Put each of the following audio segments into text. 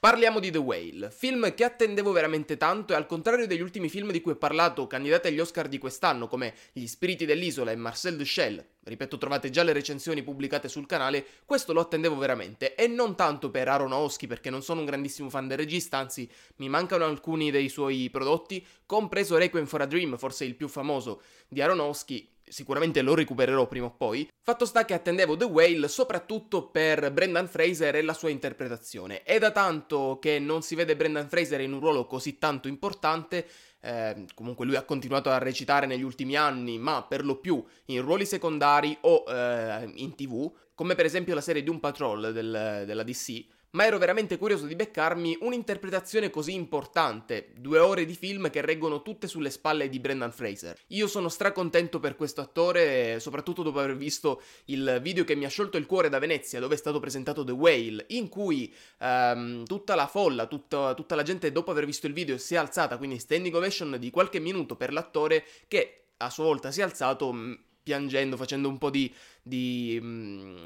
Parliamo di The Whale, film che attendevo veramente tanto e al contrario degli ultimi film di cui ho parlato, candidati agli Oscar di quest'anno come Gli Spiriti dell'Isola e Marcel Duchel, ripeto trovate già le recensioni pubblicate sul canale, questo lo attendevo veramente e non tanto per Aronofsky perché non sono un grandissimo fan del regista, anzi mi mancano alcuni dei suoi prodotti, compreso Requiem for a Dream, forse il più famoso di Aronofsky, sicuramente lo recupererò prima o poi. Fatto sta che attendevo The Whale soprattutto per Brendan Fraser e la sua interpretazione. È da tanto che non si vede Brendan Fraser in un ruolo così tanto importante. Eh, comunque lui ha continuato a recitare negli ultimi anni, ma per lo più in ruoli secondari o eh, in tv, come per esempio la serie Doom Patrol del, della DC ma ero veramente curioso di beccarmi un'interpretazione così importante, due ore di film che reggono tutte sulle spalle di Brendan Fraser. Io sono stracontento per questo attore, soprattutto dopo aver visto il video che mi ha sciolto il cuore da Venezia, dove è stato presentato The Whale, in cui ehm, tutta la folla, tutta, tutta la gente dopo aver visto il video si è alzata, quindi standing ovation di qualche minuto per l'attore che a sua volta si è alzato mm, piangendo, facendo un po' di, di, mm,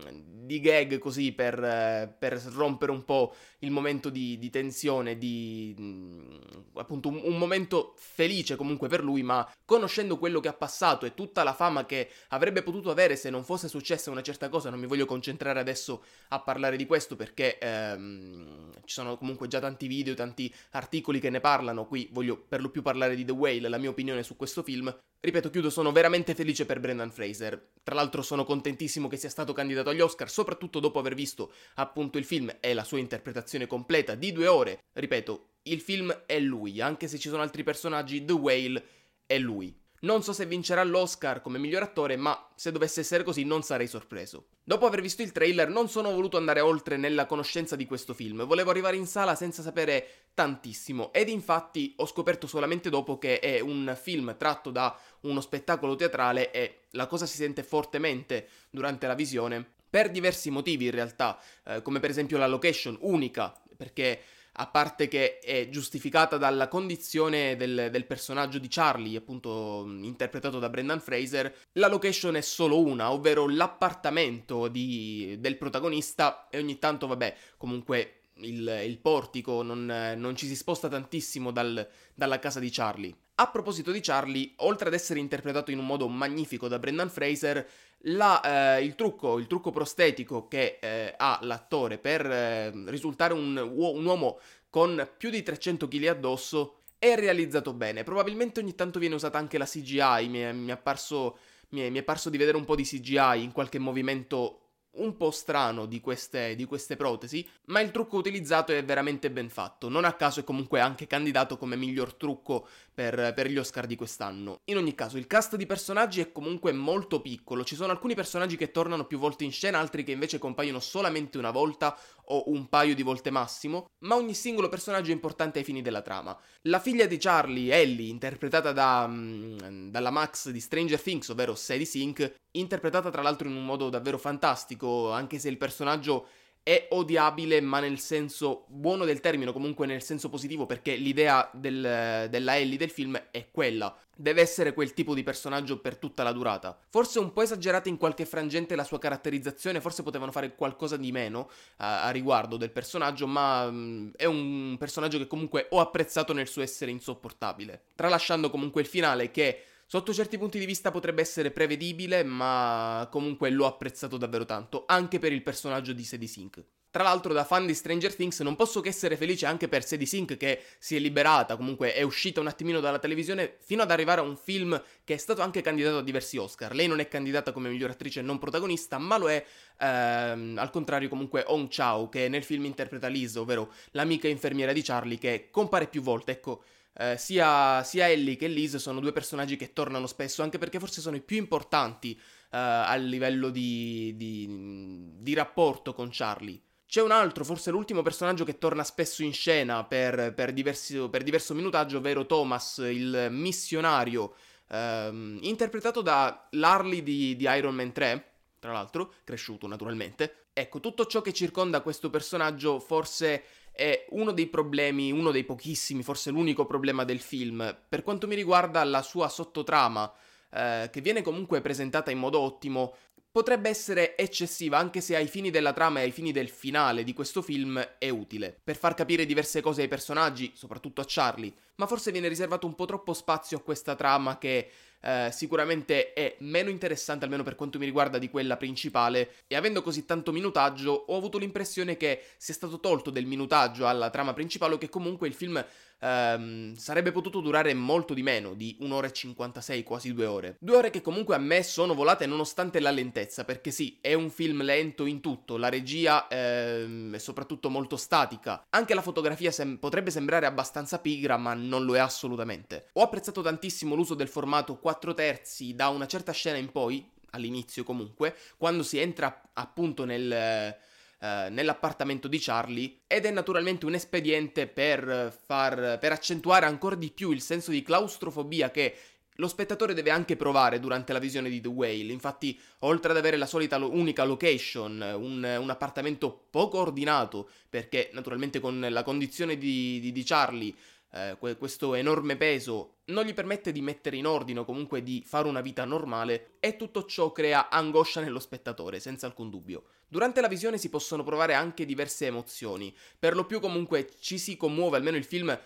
di gag così per, eh, per, rompere un po' il momento di, di tensione, di mm, appunto un, un, momento felice comunque per lui, ma conoscendo quello che ha passato e tutta la fama che avrebbe potuto avere se non fosse successa una certa cosa, non mi voglio concentrare adesso a parlare di questo perché ehm, ci sono comunque già tanti video, tanti articoli che ne parlano, qui voglio per lo più parlare di The Whale, la mia opinione su questo film, Ripeto, chiudo, sono veramente felice per Brendan Fraser. Tra l'altro sono contentissimo che sia stato candidato agli Oscar, soprattutto dopo aver visto appunto il film e la sua interpretazione completa di due ore. Ripeto, il film è lui, anche se ci sono altri personaggi, The Whale è lui. Non so se vincerà l'Oscar come miglior attore, ma se dovesse essere così non sarei sorpreso. Dopo aver visto il trailer non sono voluto andare oltre nella conoscenza di questo film, volevo arrivare in sala senza sapere tantissimo ed infatti ho scoperto solamente dopo che è un film tratto da uno spettacolo teatrale e la cosa si sente fortemente durante la visione per diversi motivi in realtà, eh, come per esempio la location unica, perché a parte che è giustificata dalla condizione del, del, personaggio di Charlie, appunto interpretato da Brendan Fraser, la location è solo una, ovvero l'appartamento di, del protagonista e ogni tanto, vabbè, comunque il, il portico non, non, ci si sposta tantissimo dal, dalla casa di Charlie. A proposito di Charlie, oltre ad essere interpretato in un modo magnifico da Brendan Fraser, la, eh, il, trucco, il, trucco, prostetico che eh, ha l'attore per eh, risultare un, un uomo con più di 300 kg addosso è realizzato bene. Probabilmente ogni tanto viene usata anche la CGI, mi è, mi è, apparso, mi è, mi è parso di vedere un po' di CGI in qualche movimento un po' strano di queste, di queste, protesi, ma il trucco utilizzato è veramente ben fatto. Non a caso è comunque anche candidato come miglior trucco per, per, gli Oscar di quest'anno. In ogni caso, il cast di personaggi è comunque molto piccolo. Ci sono alcuni personaggi che tornano più volte in scena, altri che invece compaiono solamente una volta o un paio di volte massimo, ma ogni singolo personaggio è importante ai fini della trama. La figlia di Charlie, Ellie, interpretata da, mm, dalla Max di Stranger Things, ovvero Sadie Sink, interpretata tra l'altro in un modo davvero fantastico, simpatico, anche se il personaggio è odiabile, ma nel senso buono del termine, comunque nel senso positivo, perché l'idea del, della Ellie del film è quella. Deve essere quel tipo di personaggio per tutta la durata. Forse un po' esagerata in qualche frangente la sua caratterizzazione, forse potevano fare qualcosa di meno uh, a, riguardo del personaggio, ma um, è un personaggio che comunque ho apprezzato nel suo essere insopportabile. Tralasciando comunque il finale che Sotto certi punti di vista potrebbe essere prevedibile, ma comunque l'ho apprezzato davvero tanto, anche per il personaggio di Sadie Sink. Tra l'altro, da fan di Stranger Things, non posso che essere felice anche per Sadie Sink che si è liberata, comunque è uscita un attimino dalla televisione fino ad arrivare a un film che è stato anche candidato a diversi Oscar. Lei non è candidata come miglior attrice non protagonista, ma lo è ehm, al contrario comunque Hong Chao, che nel film interpreta Liz, ovvero l'amica infermiera di Charlie che compare più volte, ecco. Eh, sia, sia, Ellie che Liz sono due personaggi che tornano spesso, anche perché forse sono i più importanti eh, a livello di, di, di, rapporto con Charlie. C'è un altro, forse l'ultimo personaggio che torna spesso in scena per, per, diversi, per diverso minutaggio, ovvero Thomas, il missionario, ehm, interpretato da Larly di, di Iron Man 3, tra l'altro, cresciuto naturalmente. Ecco, tutto ciò che circonda questo personaggio forse è uno dei problemi, uno dei pochissimi, forse l'unico problema del film, per quanto mi riguarda la sua sottotrama, eh, che viene comunque presentata in modo ottimo, potrebbe essere eccessiva anche se ai fini della trama e ai fini del finale di questo film è utile, per far capire diverse cose ai personaggi, soprattutto a Charlie, ma forse viene riservato un po' troppo spazio a questa trama che eh, sicuramente è meno interessante, almeno per quanto mi riguarda, di quella principale. E avendo così tanto minutaggio, ho avuto l'impressione che sia stato tolto del minutaggio alla trama principale o che comunque il film Um, sarebbe potuto durare molto di meno, di 1 ora e 56, quasi 2 ore. Due ore che comunque a me sono volate nonostante la lentezza, perché sì, è un film lento in tutto, la regia ehm, è soprattutto molto statica, anche la fotografia sem- potrebbe sembrare abbastanza pigra, ma non lo è assolutamente. Ho apprezzato tantissimo l'uso del formato 4 4 terzi da una certa scena in poi, all'inizio comunque, quando si entra appunto nel, uh, nell'appartamento di Charlie ed è naturalmente un espediente per, far, per accentuare ancora di più il senso di claustrofobia che lo spettatore deve anche provare durante la visione di The Whale, infatti oltre ad avere la solita lo- unica location, un, un, appartamento poco ordinato, perché naturalmente con la condizione di, di, di Charlie eh, que- questo enorme peso non gli permette di mettere in ordine o comunque di fare una vita normale e tutto ciò crea angoscia nello spettatore, senza alcun dubbio. Durante la visione si possono provare anche diverse emozioni, per lo più comunque ci si commuove, almeno il film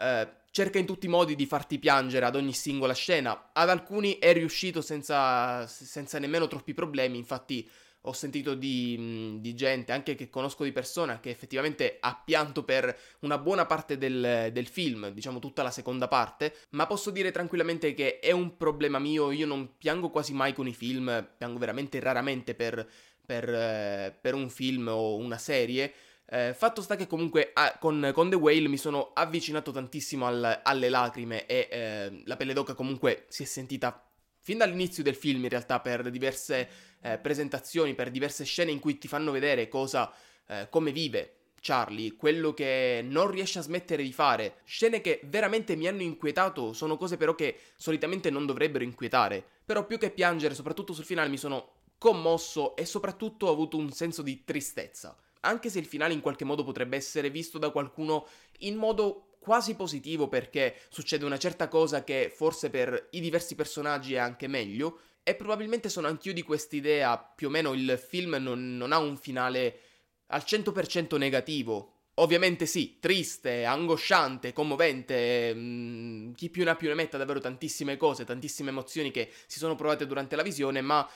eh, cerca in tutti i modi di farti piangere ad ogni singola scena, ad alcuni è riuscito senza, senza nemmeno troppi problemi, infatti ho sentito di, di, gente, anche che conosco di persona, che effettivamente ha pianto per una buona parte del, del, film, diciamo tutta la seconda parte, ma posso dire tranquillamente che è un problema mio, io non piango quasi mai con i film, piango veramente raramente per, per, eh, per un film o una serie. Eh, fatto sta che comunque a, ah, con, con, The Whale mi sono avvicinato tantissimo al, alle lacrime e eh, la pelle d'oca comunque si è sentita fin dall'inizio del film in realtà per diverse eh, presentazioni, per diverse scene in cui ti fanno vedere cosa, eh, come vive Charlie, quello che non riesce a smettere di fare. Scene che veramente mi hanno inquietato, sono cose però che solitamente non dovrebbero inquietare. Però più che piangere, soprattutto sul finale, mi sono commosso e soprattutto ho avuto un senso di tristezza. Anche se il finale in qualche modo potrebbe essere visto da qualcuno in modo quasi positivo perché succede una certa cosa che forse per i diversi personaggi è anche meglio e probabilmente sono anch'io di quest'idea, più o meno il film non, non ha un finale al 100% negativo. Ovviamente sì, triste, angosciante, commovente, mh, mm, chi più ne ha più ne metta davvero tantissime cose, tantissime emozioni che si sono provate durante la visione, ma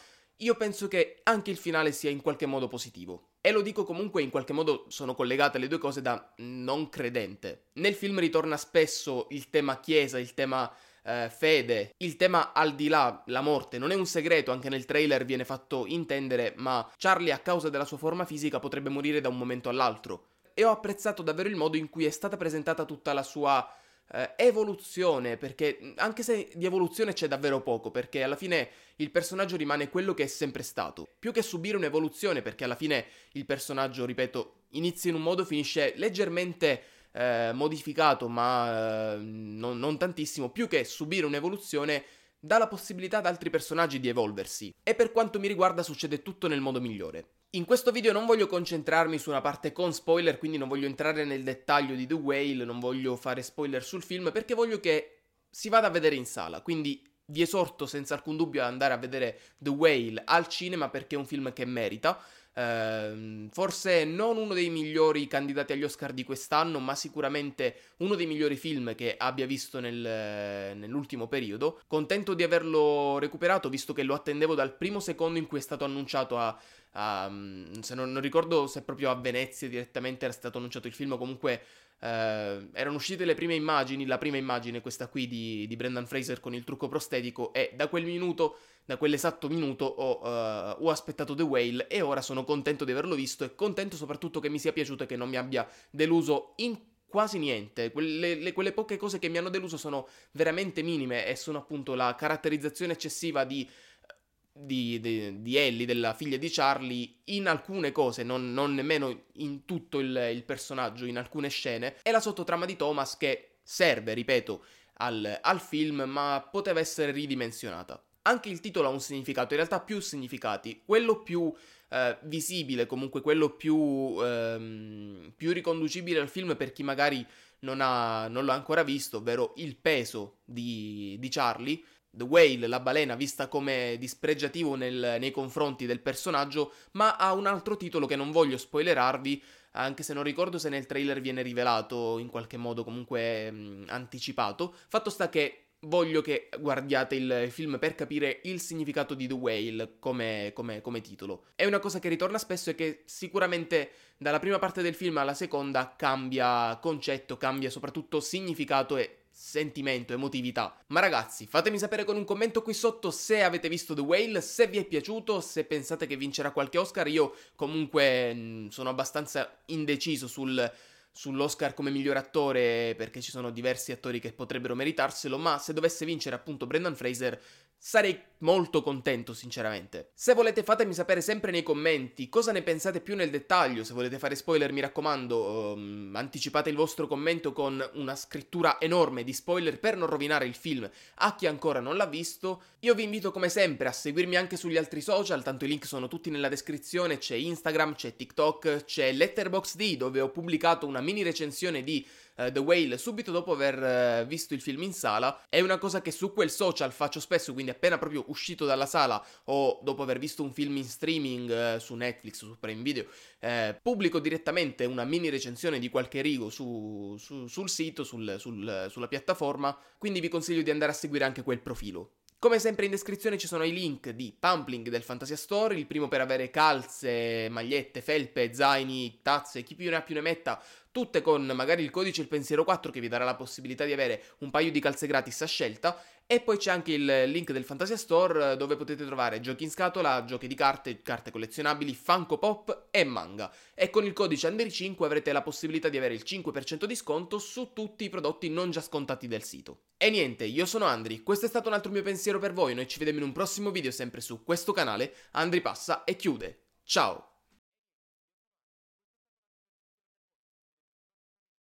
io penso che anche il finale sia in qualche modo positivo. E lo dico comunque in qualche modo sono collegate le due cose da non credente. Nel film ritorna spesso il tema chiesa, il tema eh, fede, il tema al di là, la morte, non è un segreto, anche nel trailer viene fatto intendere, ma Charlie a causa della sua forma fisica potrebbe morire da un momento all'altro. E ho apprezzato davvero il modo in cui è stata presentata tutta la sua eh, evoluzione, perché anche se di evoluzione c'è davvero poco, perché alla fine il personaggio rimane quello che è sempre stato. Più che subire un'evoluzione, perché alla fine il personaggio, ripeto, inizia in un modo, finisce leggermente eh, modificato, ma eh, non, non tantissimo, più che subire un'evoluzione dà la possibilità ad altri personaggi di evolversi. E per quanto mi riguarda succede tutto nel modo migliore. In questo video non voglio concentrarmi su una parte con spoiler, quindi non voglio entrare nel dettaglio di The Whale, non voglio fare spoiler sul film perché voglio che si vada a vedere in sala, quindi vi esorto senza alcun dubbio ad andare a vedere The Whale al cinema perché è un film che merita. Eh, forse non uno dei migliori candidati agli Oscar di quest'anno, ma sicuramente uno dei migliori film che abbia visto nel, nell'ultimo periodo. Contento di averlo recuperato, visto che lo attendevo dal primo secondo in cui è stato annunciato a Um, se non, non, ricordo se proprio a Venezia direttamente era stato annunciato il film, comunque eh, erano uscite le prime immagini, la prima immagine questa qui di, di, Brendan Fraser con il trucco prostetico e da quel minuto, da quell'esatto minuto ho, uh, ho, aspettato The Whale e ora sono contento di averlo visto e contento soprattutto che mi sia piaciuto e che non mi abbia deluso in quasi niente. Quelle, le, quelle poche cose che mi hanno deluso sono veramente minime e sono appunto la caratterizzazione eccessiva di di, di, di, Ellie, della figlia di Charlie, in alcune cose, non, non nemmeno in tutto il, il, personaggio, in alcune scene, è la sottotrama di Thomas che serve, ripeto, al, al film, ma poteva essere ridimensionata. Anche il titolo ha un significato, in realtà più significati, quello più eh, visibile, comunque quello più, ehm, più riconducibile al film per chi magari non, ha, non, l'ha ancora visto, ovvero il peso di, di Charlie, The Whale, la balena, vista come dispregiativo nel, nei confronti del personaggio, ma ha un altro titolo che non voglio spoilerarvi, anche se non ricordo se nel trailer viene rivelato in qualche modo comunque mh, mm, anticipato. Fatto sta che voglio che guardiate il film per capire il significato di The Whale come, come, come, titolo. È una cosa che ritorna spesso e che sicuramente dalla prima parte del film alla seconda cambia concetto, cambia soprattutto significato e sentimento, emotività. Ma ragazzi, fatemi sapere con un commento qui sotto se avete visto The Whale, se vi è piaciuto, se pensate che vincerà qualche Oscar. Io comunque mm, sono abbastanza indeciso sul, sull'Oscar come miglior attore perché ci sono diversi attori che potrebbero meritarselo, ma se dovesse vincere appunto Brendan Fraser Sarei molto contento, sinceramente. Se volete fatemi sapere sempre nei commenti cosa ne pensate più nel dettaglio, se volete fare spoiler mi raccomando, ehm, anticipate il vostro commento con una scrittura enorme di spoiler per non rovinare il film a chi ancora non l'ha visto. Io vi invito come sempre a seguirmi anche sugli altri social, tanto i link sono tutti nella descrizione, c'è Instagram, c'è TikTok, c'è Letterboxd dove ho pubblicato una mini recensione di eh, The Whale subito dopo aver eh, visto il film in sala. È una cosa che su quel social faccio spesso, quindi appena proprio uscito dalla sala o dopo aver visto un film in streaming eh, su Netflix, su Prime Video, pubblico direttamente una mini recensione di qualche rigo su, su, sul sito, sul, sul, sulla piattaforma, quindi vi consiglio di andare a seguire anche quel profilo. Come sempre in descrizione ci sono i link di Pumpling del Fantasia Store, il primo per avere calze, magliette, felpe, zaini, tazze, chi più ne ha più ne metta, tutte con magari il codice il pensiero 4 che vi darà la possibilità di avere un paio di calze gratis a scelta e poi c'è anche il link del Fantasia Store eh, dove potete trovare giochi in scatola, giochi di carte, carte collezionabili, Funko Pop e manga. E con il codice Under5 avrete la possibilità di avere il 5% di sconto su tutti i prodotti non già scontati del sito. E niente, io sono Andri, questo è stato un altro mio pensiero per voi, noi ci vediamo in un prossimo video sempre su questo canale, Andri passa e chiude. Ciao!